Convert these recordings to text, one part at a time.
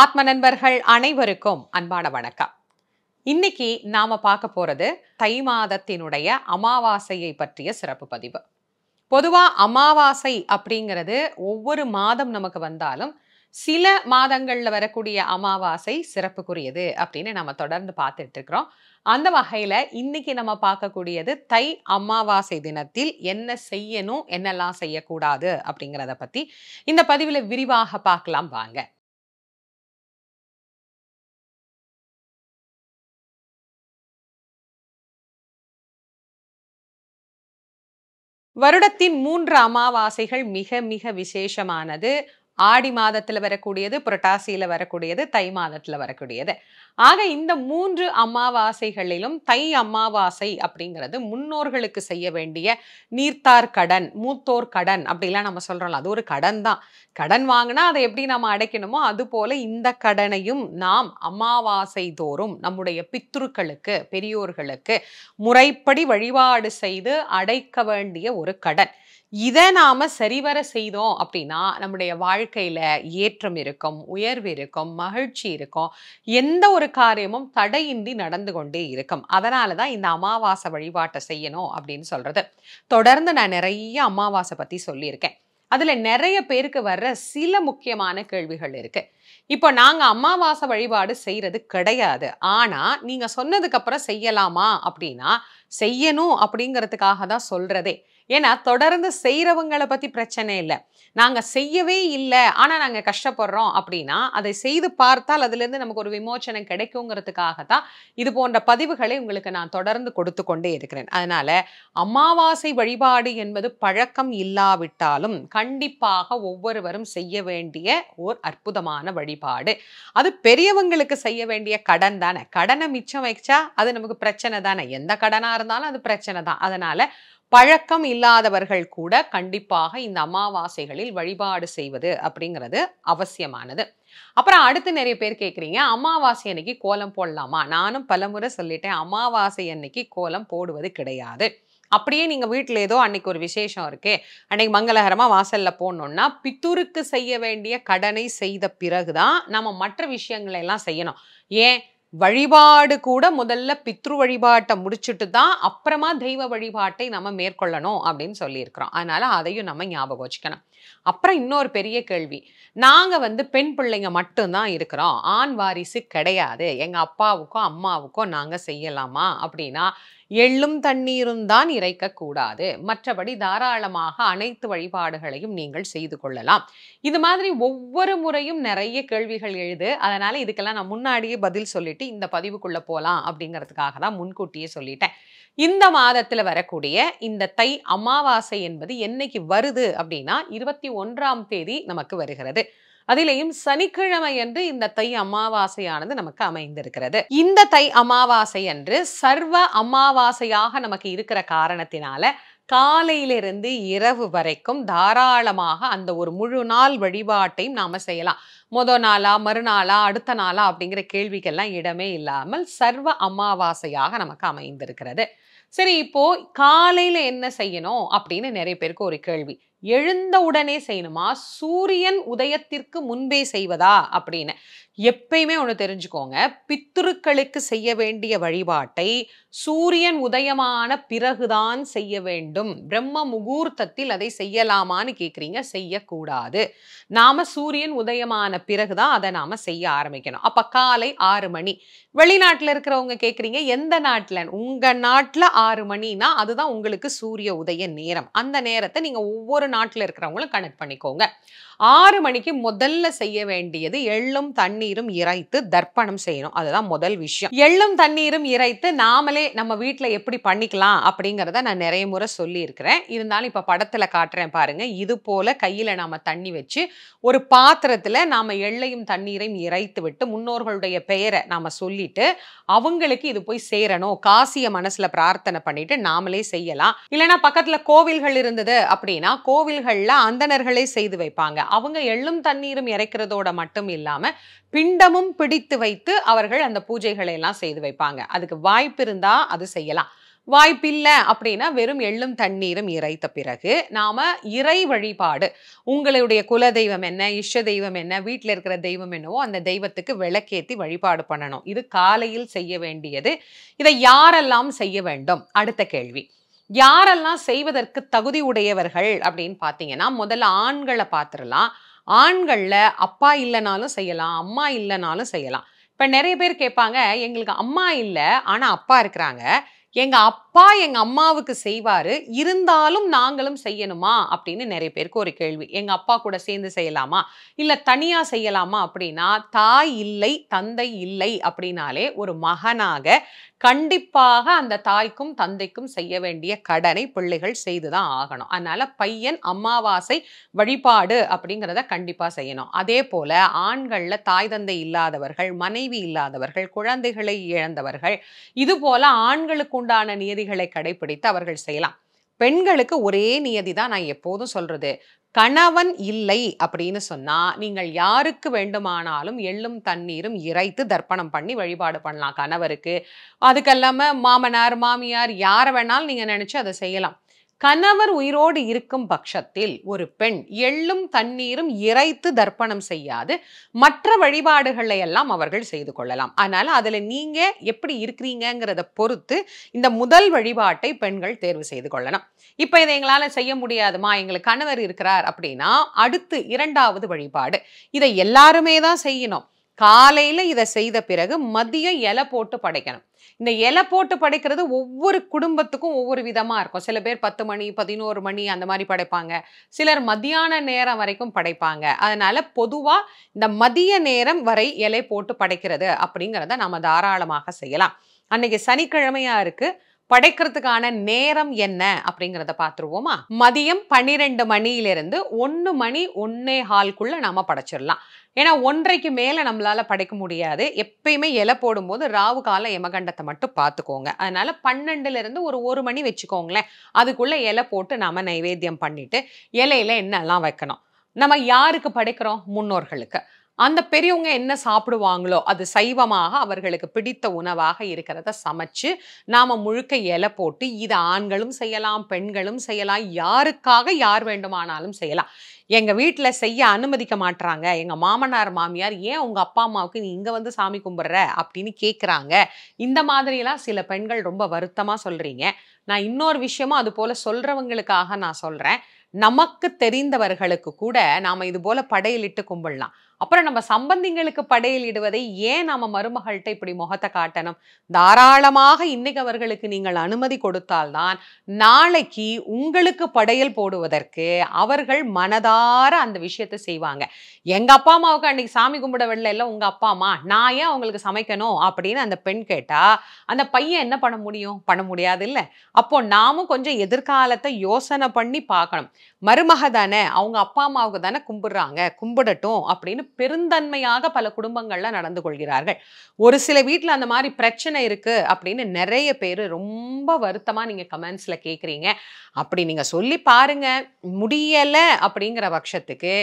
ஆத்ம நண்பர்கள் அனைவருக்கும் அன்பான வணக்கம் இன்னைக்கு நாம பார்க்க போறது தை மாதத்தினுடைய அமாவாசையை பற்றிய சிறப்பு பதிவு பொதுவா அமாவாசை அப்படிங்கிறது ஒவ்வொரு மாதம் நமக்கு வந்தாலும் சில மாதங்கள்ல வரக்கூடிய அமாவாசை சிறப்புக்குரியது அப்படின்னு நம்ம தொடர்ந்து பார்த்துட்டு இருக்கிறோம் அந்த வகையில இன்னைக்கு நம்ம பார்க்கக்கூடியது தை அமாவாசை தினத்தில் என்ன செய்யணும் என்னெல்லாம் செய்யக்கூடாது அப்படிங்கிறத பத்தி இந்த பதிவில் விரிவாக பார்க்கலாம் வாங்க வருடத்தின் மூன்று அமாவாசைகள் மிக மிக விசேஷமானது ஆடி மாதத்தில் வரக்கூடியது புரட்டாசியில் வரக்கூடியது தை மாதத்தில் வரக்கூடியது ஆக இந்த மூன்று அமாவாசைகளிலும் தை அமாவாசை அப்படிங்கிறது முன்னோர்களுக்கு செய்ய வேண்டிய நீர்த்தார் கடன் மூத்தோர் கடன் அப்படிலாம் நம்ம சொல்கிறோம் அது ஒரு கடன் தான் கடன் வாங்கினா அதை எப்படி நம்ம அடைக்கணுமோ அதுபோல இந்த கடனையும் நாம் அமாவாசை தோறும் நம்முடைய பித்ருக்களுக்கு பெரியோர்களுக்கு முறைப்படி வழிபாடு செய்து அடைக்க வேண்டிய ஒரு கடன் இதை நாம் சரிவர செய்தோம் அப்படின்னா நம்முடைய வாழ்க்கையில் ஏற்றம் இருக்கும் உயர்வு இருக்கும் மகிழ்ச்சி இருக்கும் எந்த ஒரு காரியமும் தடையின்றி நடந்து கொண்டே இருக்கும் அதனால தான் இந்த அமாவாசை வழிபாட்டை செய்யணும் அப்படின்னு சொல்கிறது தொடர்ந்து நான் நிறைய அமாவாசை பற்றி சொல்லியிருக்கேன் அதில் நிறைய பேருக்கு வர்ற சில முக்கியமான கேள்விகள் இருக்குது இப்போ நாங்கள் அமாவாசை வழிபாடு செய்கிறது கிடையாது ஆனால் நீங்கள் சொன்னதுக்கப்புறம் செய்யலாமா அப்படின்னா செய்யணும் அப்படிங்கிறதுக்காக தான் சொல்கிறதே ஏன்னா தொடர்ந்து செய்கிறவங்களை பற்றி பிரச்சனை இல்லை நாங்கள் செய்யவே இல்லை ஆனால் நாங்கள் கஷ்டப்படுறோம் அப்படின்னா அதை செய்து பார்த்தால் அதுலேருந்து நமக்கு ஒரு விமோச்சனம் கிடைக்குங்கிறதுக்காக தான் இது போன்ற பதிவுகளை உங்களுக்கு நான் தொடர்ந்து கொடுத்து கொண்டே இருக்கிறேன் அதனால் அமாவாசை வழிபாடு என்பது பழக்கம் இல்லாவிட்டாலும் கண்டிப்பாக ஒவ்வொருவரும் செய்ய வேண்டிய ஓர் அற்புதமான வழிபாடு அது பெரியவங்களுக்கு செய்ய வேண்டிய கடன் தானே கடனை மிச்சம் வைச்சா அது நமக்கு பிரச்சனை தானே எந்த கடனாக இருந்தாலும் அது பிரச்சனை தான் அதனால் பழக்கம் இல்லாதவர்கள் கூட கண்டிப்பாக இந்த அமாவாசைகளில் வழிபாடு செய்வது அப்படிங்கிறது அவசியமானது அப்புறம் அடுத்து நிறைய பேர் கேட்குறீங்க அமாவாசை அன்னைக்கு கோலம் போடலாமா நானும் பலமுறை சொல்லிட்டேன் அமாவாசை அன்னைக்கு கோலம் போடுவது கிடையாது அப்படியே நீங்கள் வீட்டில் ஏதோ அன்னைக்கு ஒரு விசேஷம் இருக்கே அன்னைக்கு மங்களகரமாக வாசலில் போடணுன்னா பித்தூருக்கு செய்ய வேண்டிய கடனை செய்த பிறகு தான் நம்ம மற்ற விஷயங்களை எல்லாம் செய்யணும் ஏன் வழிபாடு கூட முதல்ல பித்ரு வழிபாட்டை முடிச்சுட்டு தான் அப்புறமா தெய்வ வழிபாட்டை நம்ம மேற்கொள்ளணும் அப்படின்னு சொல்லியிருக்கிறோம் அதனால் அதையும் நம்ம ஞாபகம் வச்சுக்கணும் அப்புறம் இன்னொரு பெரிய கேள்வி நாங்கள் வந்து பெண் பிள்ளைங்க மட்டும்தான் இருக்கிறோம் ஆண் வாரிசு கிடையாது எங்கள் அப்பாவுக்கும் அம்மாவுக்கும் நாங்கள் செய்யலாமா அப்படின்னா எள்ளும் தண்ணீரும் தான் இறைக்கக்கூடாது மற்றபடி தாராளமாக அனைத்து வழிபாடுகளையும் நீங்கள் செய்து கொள்ளலாம் இது மாதிரி ஒவ்வொரு முறையும் நிறைய கேள்விகள் எழுது அதனால இதுக்கெல்லாம் நான் முன்னாடியே பதில் சொல்லிட்டு இந்த பதிவுக்குள்ள போகலாம் அப்படிங்கிறதுக்காக தான் முன்கூட்டியே சொல்லிட்டேன் இந்த மாதத்தில் வரக்கூடிய இந்த தை அமாவாசை என்பது என்னைக்கு வருது அப்படின்னா இருபத்தி ஒன்றாம் தேதி நமக்கு வருகிறது அதிலேயும் சனிக்கிழமை என்று இந்த தை அமாவாசையானது நமக்கு அமைந்திருக்கிறது இந்த தை அமாவாசை அன்று சர்வ அமாவாசையாக நமக்கு இருக்கிற காரணத்தினால காலையிலிருந்து இரவு வரைக்கும் தாராளமாக அந்த ஒரு முழு நாள் வழிபாட்டையும் நாம் செய்யலாம் மொத நாளா மறுநாளா அடுத்த நாளா அப்படிங்கிற கேள்விகள்லாம் இடமே இல்லாமல் சர்வ அமாவாசையாக நமக்கு அமைந்திருக்கிறது சரி இப்போ காலையில என்ன செய்யணும் அப்படின்னு நிறைய பேருக்கு ஒரு கேள்வி எழுந்தவுடனே செய்யணுமா சூரியன் உதயத்திற்கு முன்பே செய்வதா அப்படின்னு எப்பயுமே ஒன்று தெரிஞ்சுக்கோங்க பித்துருக்களுக்கு செய்ய வேண்டிய வழிபாட்டை சூரியன் உதயமான பிறகுதான் செய்ய வேண்டும் பிரம்ம முகூர்த்தத்தில் அதை செய்யலாமான்னு கேட்குறீங்க செய்யக்கூடாது நாம் சூரியன் உதயமான பிறகு தான் அதை நாம் செய்ய ஆரம்பிக்கணும் அப்போ காலை ஆறு மணி வெளிநாட்டில் இருக்கிறவங்க கேட்குறீங்க எந்த நாட்டில் உங்கள் நாட்டில் ஆறு மணினா அதுதான் உங்களுக்கு சூரிய உதய நேரம் அந்த நேரத்தை நீங்கள் ஒவ்வொரு நாட்டில் இருக்கிறவங்களும் கனெக்ட் பண்ணிக்கோங்க ஆறு மணிக்கு முதல்ல செய்ய வேண்டியது எள்ளும் தண்ணி தண்ணீரும் இறைத்து தர்ப்பணம் செய்யணும் அதுதான் முதல் விஷயம் எள்ளும் தண்ணீரும் இறைத்து நாமளே நம்ம வீட்டில் எப்படி பண்ணிக்கலாம் அப்படிங்கிறத நான் நிறைய முறை சொல்லியிருக்கிறேன் இருந்தாலும் இப்போ படத்தில் காட்டுறேன் பாருங்க இது போல கையில் நாம் தண்ணி வச்சு ஒரு பாத்திரத்தில் நாம் எள்ளையும் தண்ணீரையும் இறைத்து விட்டு முன்னோர்களுடைய பெயரை நாம் சொல்லிட்டு அவங்களுக்கு இது போய் சேரணும் காசிய மனசில் பிரார்த்தனை பண்ணிட்டு நாமளே செய்யலாம் இல்லைனா பக்கத்தில் கோவில்கள் இருந்தது அப்படின்னா கோவில்களில் அந்தணர்களே செய்து வைப்பாங்க அவங்க எள்ளும் தண்ணீரும் இறைக்கிறதோட மட்டும் இல்லாமல் பிண்டமும் பிடித்து வைத்து அவர்கள் அந்த பூஜைகளை எல்லாம் செய்து வைப்பாங்க அதுக்கு வாய்ப்பு இருந்தா அது செய்யலாம் வாய்ப்பில்லை அப்படின்னா வெறும் எள்ளும் தண்ணீரும் இறைத்த பிறகு நாம் இறை வழிபாடு உங்களுடைய குல தெய்வம் என்ன இஷ்ட தெய்வம் என்ன வீட்டில் இருக்கிற தெய்வம் என்னவோ அந்த தெய்வத்துக்கு விளக்கேற்றி வழிபாடு பண்ணணும் இது காலையில் செய்ய வேண்டியது இதை யாரெல்லாம் செய்ய வேண்டும் அடுத்த கேள்வி யாரெல்லாம் செய்வதற்கு தகுதி உடையவர்கள் அப்படின்னு பார்த்தீங்கன்னா முதல்ல ஆண்களை பார்த்துடலாம் ஆண்களில் அப்பா இல்லைனாலும் செய்யலாம் அம்மா இல்லைனாலும் செய்யலாம் இப்போ நிறைய பேர் கேட்பாங்க எங்களுக்கு அம்மா இல்லை ஆனால் அப்பா இருக்கிறாங்க எங்கள் அப் அப்பா எங்க அம்மாவுக்கு செய்வாரு இருந்தாலும் நாங்களும் செய்யணுமா அப்படின்னு நிறைய பேருக்கு ஒரு கேள்வி எங்க அப்பா கூட சேர்ந்து செய்யலாமா இல்ல தனியா செய்யலாமா அப்படின்னா தாய் இல்லை தந்தை இல்லை அப்படின்னாலே ஒரு மகனாக கண்டிப்பாக அந்த தாய்க்கும் தந்தைக்கும் செய்ய வேண்டிய கடனை பிள்ளைகள் செய்து தான் ஆகணும் அதனால பையன் அமாவாசை வழிபாடு அப்படிங்கிறத கண்டிப்பாக செய்யணும் அதே போல் ஆண்களில் தாய் தந்தை இல்லாதவர்கள் மனைவி இல்லாதவர்கள் குழந்தைகளை இழந்தவர்கள் இது போல ஆண்களுக்கு உண்டான நியதி விதிகளை கடைபிடித்து அவர்கள் செய்யலாம் பெண்களுக்கு ஒரே நியதி தான் நான் எப்போதும் சொல்றது கணவன் இல்லை அப்படின்னு சொன்னா நீங்கள் யாருக்கு வேண்டுமானாலும் எள்ளும் தண்ணீரும் இறைத்து தர்ப்பணம் பண்ணி வழிபாடு பண்ணலாம் கணவருக்கு அதுக்கல்லாம மாமனார் மாமியார் யாரை வேணாலும் நீங்க நினச்சி அதை செய்யலாம் கணவர் உயிரோடு இருக்கும் பட்சத்தில் ஒரு பெண் எள்ளும் தண்ணீரும் இறைத்து தர்ப்பணம் செய்யாது மற்ற வழிபாடுகளை எல்லாம் அவர்கள் செய்து கொள்ளலாம் ஆனால் அதில் நீங்கள் எப்படி இருக்கிறீங்கிறத பொறுத்து இந்த முதல் வழிபாட்டை பெண்கள் தேர்வு செய்து கொள்ளலாம் இப்போ இதை எங்களால் செய்ய முடியாதுமா எங்களுக்கு கணவர் இருக்கிறார் அப்படின்னா அடுத்து இரண்டாவது வழிபாடு இதை எல்லாருமே தான் செய்யணும் காலையில் இதை செய்த பிறகு மதியம் இலை போட்டு படைக்கணும் இந்த இலை போட்டு படைக்கிறது ஒவ்வொரு குடும்பத்துக்கும் ஒவ்வொரு விதமாக இருக்கும் சில பேர் பத்து மணி பதினோரு மணி அந்த மாதிரி படைப்பாங்க சிலர் மதியான நேரம் வரைக்கும் படைப்பாங்க அதனால் பொதுவாக இந்த மதிய நேரம் வரை இலை போட்டு படைக்கிறது அப்படிங்கிறத நம்ம தாராளமாக செய்யலாம் அன்னைக்கு சனிக்கிழமையாக இருக்குது படைக்கிறதுக்கான நேரம் என்ன அப்படிங்கிறத பார்த்துருவோமா மதியம் பன்னிரெண்டு மணியிலிருந்து ஒன்று மணி ஒன்னே ஹால்குள்ளே நாம் படைச்சிடலாம் ஏன்னா ஒன்றைக்கு மேலே நம்மளால் படைக்க முடியாது எப்பயுமே இலை போடும்போது ராவு கால எமகண்டத்தை மட்டும் பார்த்துக்கோங்க அதனால் பன்னெண்டுலேருந்து ஒரு ஒரு மணி வச்சுக்கோங்களேன் அதுக்குள்ளே இலை போட்டு நாம் நைவேத்தியம் பண்ணிவிட்டு இலையில என்னெல்லாம் வைக்கணும் நம்ம யாருக்கு படைக்கிறோம் முன்னோர்களுக்கு அந்த பெரியவங்க என்ன சாப்பிடுவாங்களோ அது சைவமாக அவர்களுக்கு பிடித்த உணவாக இருக்கிறத சமைச்சு நாம் முழுக்க இலை போட்டு இதை ஆண்களும் செய்யலாம் பெண்களும் செய்யலாம் யாருக்காக யார் வேண்டுமானாலும் செய்யலாம் எங்கள் வீட்டில் செய்ய அனுமதிக்க மாட்டுறாங்க எங்கள் மாமனார் மாமியார் ஏன் உங்கள் அப்பா அம்மாவுக்கு நீ இங்கே வந்து சாமி கும்பிட்ற அப்படின்னு கேட்குறாங்க இந்த எல்லாம் சில பெண்கள் ரொம்ப வருத்தமாக சொல்கிறீங்க நான் இன்னொரு விஷயமும் அது போல் சொல்கிறவங்களுக்காக நான் சொல்கிறேன் நமக்கு தெரிந்தவர்களுக்கு கூட நாம் இது போல் படையலிட்டு கும்பிடலாம் அப்புறம் நம்ம சம்பந்திங்களுக்கு படையில் இடுவதை ஏன் நாம மருமகள்கிட்ட இப்படி முகத்தை காட்டணும் தாராளமாக இன்னைக்கு அவர்களுக்கு நீங்கள் அனுமதி கொடுத்தால்தான் நாளைக்கு உங்களுக்கு படையல் போடுவதற்கு அவர்கள் மனதார அந்த விஷயத்தை செய்வாங்க எங்க அப்பா அம்மாவுக்கு அன்னைக்கு சாமி கும்பிட வெள்ள இல்லை உங்க அப்பா அம்மா நான் ஏன் அவங்களுக்கு சமைக்கணும் அப்படின்னு அந்த பெண் கேட்டா அந்த பையன் என்ன பண்ண முடியும் பண்ண முடியாது இல்லை அப்போ நாமும் கொஞ்சம் எதிர்காலத்தை யோசனை பண்ணி பார்க்கணும் மருமக தானே அவங்க அப்பா அம்மாவுக்கு தானே கும்பிடுறாங்க கும்பிடட்டும் அப்படின்னு பெருந்தன்மையாக பல குடும்பங்கள்ல நடந்து கொள்கிறார்கள் ஒரு சில வீட்டுல அந்த மாதிரி பிரச்சனை இருக்கு அப்படின்னு நிறைய பேர் ரொம்ப வருத்தமா நீங்க கமெண்ட்ஸ்ல கேக்குறீங்க அப்படி நீங்க சொல்லி பாருங்க முடியல அப்படிங்கிற பட்சத்துக்கு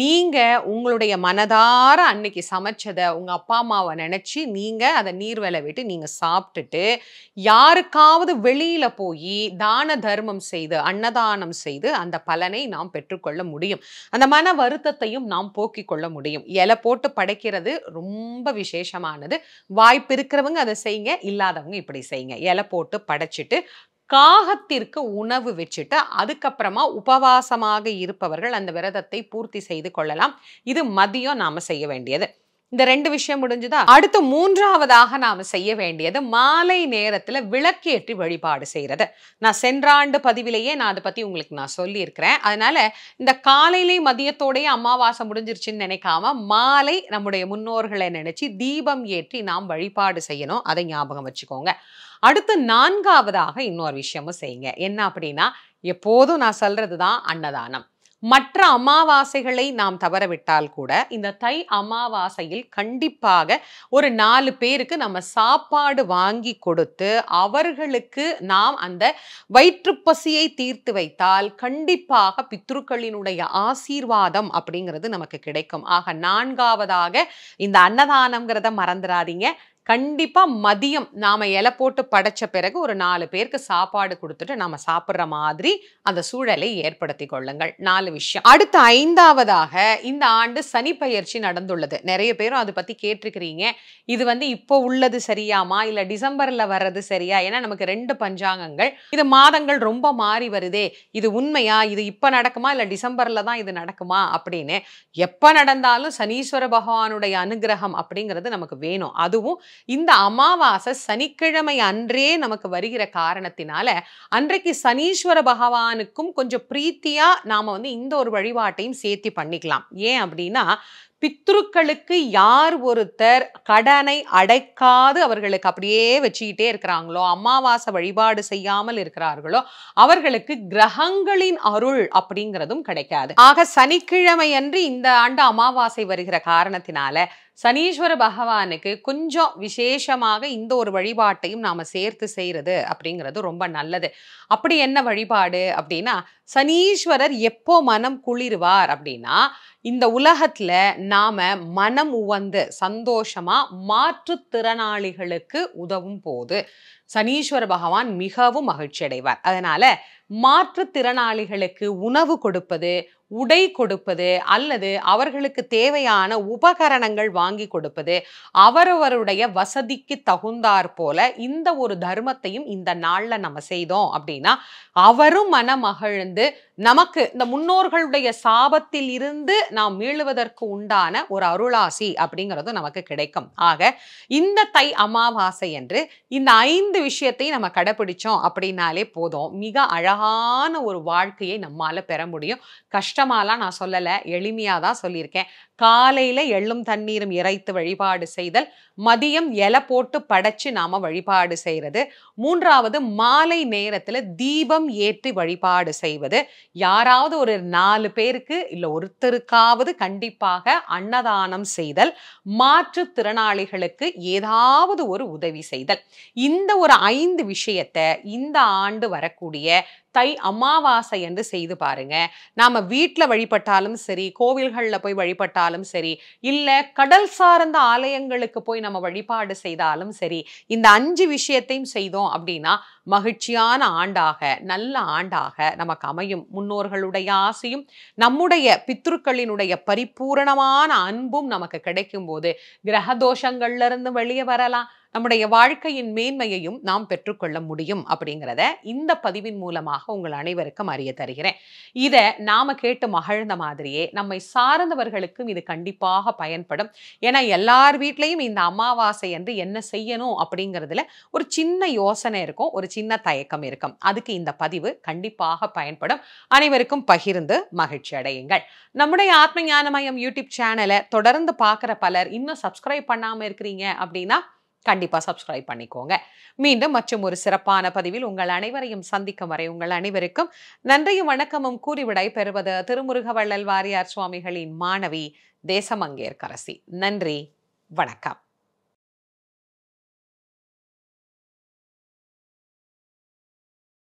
நீங்க உங்களுடைய மனதார அன்னைக்கு சமைச்சதை உங்க அப்பா அம்மாவை நினைச்சு நீங்க அதை வேலை விட்டு நீங்க சாப்பிட்டுட்டு யாருக்காவது வெளியில போய் தான தர்மம் செய்து அன்னதானம் செய்து அந்த பலனை நாம் பெற்றுக்கொள்ள முடியும் அந்த மன வருத்தத்தையும் நாம் போக்கிக் கொள்ள முடியும் முடியும் இலை போட்டு படைக்கிறது ரொம்ப விசேஷமானது வாய்ப்பு இருக்கிறவங்க அதை செய்யுங்க இல்லாதவங்க இப்படி செய்யுங்க இலை போட்டு படைச்சிட்டு காகத்திற்கு உணவு வச்சுட்டு அதுக்கப்புறமா உபவாசமாக இருப்பவர்கள் அந்த விரதத்தை பூர்த்தி செய்து கொள்ளலாம் இது மதியம் நாம் செய்ய வேண்டியது இந்த ரெண்டு விஷயம் முடிஞ்சுதா அடுத்து மூன்றாவதாக நாம் செய்ய வேண்டியது மாலை நேரத்தில் விளக்கேற்றி வழிபாடு செய்கிறது நான் சென்ற ஆண்டு பதிவிலேயே நான் அதை பற்றி உங்களுக்கு நான் சொல்லியிருக்கிறேன் அதனால இந்த காலையிலே மதியத்தோடய அமாவாசை முடிஞ்சிருச்சுன்னு நினைக்காம மாலை நம்முடைய முன்னோர்களை நினைச்சு தீபம் ஏற்றி நாம் வழிபாடு செய்யணும் அதை ஞாபகம் வச்சுக்கோங்க அடுத்து நான்காவதாக இன்னொரு விஷயமும் செய்யுங்க என்ன அப்படின்னா எப்போதும் நான் சொல்றதுதான் தான் அன்னதானம் மற்ற அமாவாசைகளை நாம் தவறவிட்டால் கூட இந்த தை அமாவாசையில் கண்டிப்பாக ஒரு நாலு பேருக்கு நம்ம சாப்பாடு வாங்கி கொடுத்து அவர்களுக்கு நாம் அந்த வயிற்றுப்பசியை தீர்த்து வைத்தால் கண்டிப்பாக பித்ருக்களினுடைய ஆசீர்வாதம் அப்படிங்கிறது நமக்கு கிடைக்கும் ஆக நான்காவதாக இந்த அன்னதானங்கிறத மறந்துடாதீங்க கண்டிப்பாக மதியம் நாம் இலை போட்டு படைச்ச பிறகு ஒரு நாலு பேருக்கு சாப்பாடு கொடுத்துட்டு நாம் சாப்பிட்ற மாதிரி அந்த சூழலை ஏற்படுத்தி கொள்ளுங்கள் நாலு விஷயம் அடுத்த ஐந்தாவதாக இந்த ஆண்டு சனி பயிற்சி நடந்துள்ளது நிறைய பேரும் அதை பற்றி கேட்டிருக்கிறீங்க இது வந்து இப்போ உள்ளது சரியாமா இல்லை டிசம்பரில் வர்றது சரியா ஏன்னா நமக்கு ரெண்டு பஞ்சாங்கங்கள் இது மாதங்கள் ரொம்ப மாறி வருதே இது உண்மையா இது இப்போ நடக்குமா இல்லை டிசம்பரில் தான் இது நடக்குமா அப்படின்னு எப்போ நடந்தாலும் சனீஸ்வர பகவானுடைய அனுகிரகம் அப்படிங்கிறது நமக்கு வேணும் அதுவும் இந்த அமாவாசை சனிக்கிழமை அன்றே நமக்கு வருகிற காரணத்தினால அன்றைக்கு சனீஸ்வர பகவானுக்கும் கொஞ்சம் பிரீத்தியா நாம வந்து இந்த ஒரு வழிபாட்டையும் சேர்த்து பண்ணிக்கலாம் ஏன் அப்படின்னா பித்ருக்களுக்கு யார் ஒருத்தர் கடனை அடைக்காது அவர்களுக்கு அப்படியே வச்சுக்கிட்டே இருக்கிறாங்களோ அமாவாசை வழிபாடு செய்யாமல் இருக்கிறார்களோ அவர்களுக்கு கிரகங்களின் அருள் அப்படிங்கிறதும் கிடைக்காது ஆக சனிக்கிழமை அன்று இந்த ஆண்டு அமாவாசை வருகிற காரணத்தினால சனீஸ்வர பகவானுக்கு கொஞ்சம் விசேஷமாக இந்த ஒரு வழிபாட்டையும் நாம் சேர்த்து செய்கிறது அப்படிங்கிறது ரொம்ப நல்லது அப்படி என்ன வழிபாடு அப்படின்னா சனீஸ்வரர் எப்போ மனம் குளிர்வார் அப்படின்னா இந்த உலகத்துல நாம மனம் உவந்து சந்தோஷமா மாற்றுத்திறனாளிகளுக்கு உதவும் போது சனீஸ்வர பகவான் மிகவும் மகிழ்ச்சி அடைவார் அதனால மாற்றுத்திறனாளிகளுக்கு உணவு கொடுப்பது உடை கொடுப்பது அல்லது அவர்களுக்கு தேவையான உபகரணங்கள் வாங்கி கொடுப்பது அவரவருடைய வசதிக்கு தகுந்தாற் போல இந்த ஒரு தர்மத்தையும் இந்த நாளில் நம்ம செய்தோம் அப்படின்னா அவரும் மனமகிழ்ந்து நமக்கு இந்த முன்னோர்களுடைய சாபத்தில் இருந்து நாம் மீளுவதற்கு உண்டான ஒரு அருளாசி அப்படிங்கிறது நமக்கு கிடைக்கும் ஆக இந்த தை அமாவாசை என்று இந்த ஐந்து ரெண்டு விஷயத்தையும் நம்ம கடைப்பிடிச்சோம் அப்படின்னாலே போதும் மிக அழகான ஒரு வாழ்க்கையை நம்மால் பெற முடியும் கஷ்டமாலாம் நான் சொல்லலை எளிமையாக தான் சொல்லியிருக்கேன் காலையில் எள்ளும் தண்ணீரும் இறைத்து வழிபாடு செய்தல் மதியம் இலை போட்டு படைச்சு நாம் வழிபாடு செய்கிறது மூன்றாவது மாலை நேரத்தில் தீபம் ஏற்றி வழிபாடு செய்வது யாராவது ஒரு நாலு பேருக்கு இல்லை ஒருத்தருக்காவது கண்டிப்பாக அன்னதானம் செய்தல் மாற்றுத்திறனாளிகளுக்கு ஏதாவது ஒரு உதவி செய்தல் இந்த ஒரு ஒரு ஐந்து விஷயத்தை இந்த ஆண்டு வரக்கூடிய தை அமாவாசை என்று செய்து பாருங்க நாம வீட்டில் வழிபட்டாலும் சரி கோவில்களில் போய் வழிபட்டாலும் சரி இல்லை கடல் சார்ந்த ஆலயங்களுக்கு போய் நம்ம வழிபாடு செய்தாலும் சரி இந்த அஞ்சு விஷயத்தையும் செய்தோம் அப்படின்னா மகிழ்ச்சியான ஆண்டாக நல்ல ஆண்டாக நமக்கு அமையும் முன்னோர்களுடைய ஆசையும் நம்முடைய பித்ருக்களினுடைய பரிபூரணமான அன்பும் நமக்கு கிடைக்கும் போது கிரக தோஷங்கள்ல இருந்து வெளியே வரலாம் நம்முடைய வாழ்க்கையின் மேன்மையையும் நாம் பெற்றுக்கொள்ள முடியும் அப்படிங்கிறத இந்த பதிவின் மூலமாக உங்கள் அனைவருக்கும் அறிய தருகிறேன் இதை நாம் கேட்டு மகிழ்ந்த மாதிரியே நம்மை சார்ந்தவர்களுக்கும் இது கண்டிப்பாக பயன்படும் ஏன்னா எல்லார் வீட்லேயும் இந்த அமாவாசை என்று என்ன செய்யணும் அப்படிங்கிறதுல ஒரு சின்ன யோசனை இருக்கும் ஒரு சின்ன தயக்கம் இருக்கும் அதுக்கு இந்த பதிவு கண்டிப்பாக பயன்படும் அனைவருக்கும் பகிர்ந்து மகிழ்ச்சி அடையுங்கள் நம்முடைய ஆத்ம ஞானமயம் யூடியூப் சேனலை தொடர்ந்து பார்க்குற பலர் இன்னும் சப்ஸ்கிரைப் பண்ணாமல் இருக்கிறீங்க அப்படின்னா கண்டிப்பாக சப்ஸ்கிரைப் பண்ணிக்கோங்க மீண்டும் மற்றும் ஒரு சிறப்பான பதிவில் உங்கள் அனைவரையும் சந்திக்கும் வரை உங்கள் அனைவருக்கும் நன்றியும் வணக்கமும் கூறிவிடை பெறுவது திருமுருகவள்ளல் வாரியார் சுவாமிகளின் மாணவி தேசமங்கேற்கரசி நன்றி வணக்கம்